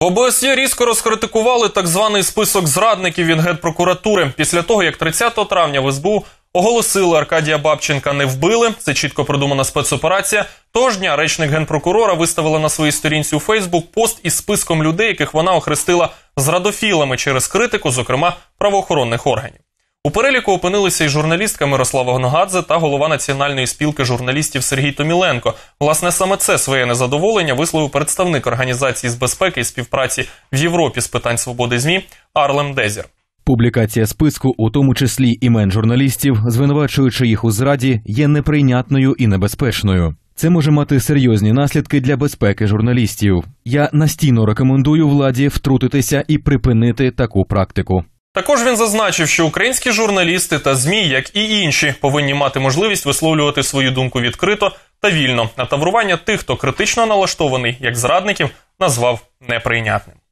В ОБСЄ різко розкритикували так званий список зрадників від генпрокуратури після того, як 30 травня в СБУ оголосили Аркадія Бабченка не вбили. Це чітко продумана спецоперація. Тож дня речник генпрокурора виставила на своїй сторінці у Фейсбук пост із списком людей, яких вона охрестила зрадофілами через критику, зокрема правоохоронних органів. У переліку опинилися і журналістка Мирослава Гногадзе та голова національної спілки журналістів Сергій Томіленко. Власне, саме це своє незадоволення висловив представник організації з безпеки і співпраці в Європі з питань свободи змі Арлем Дезір. Публікація списку, у тому числі імен журналістів, звинувачуючи їх у зраді, є неприйнятною і небезпечною. Це може мати серйозні наслідки для безпеки журналістів. Я настійно рекомендую владі втрутитися і припинити таку практику. Також він зазначив, що українські журналісти та змі, як і інші, повинні мати можливість висловлювати свою думку відкрито та вільно. А таврування тих, хто критично налаштований як зрадників, назвав неприйнятним.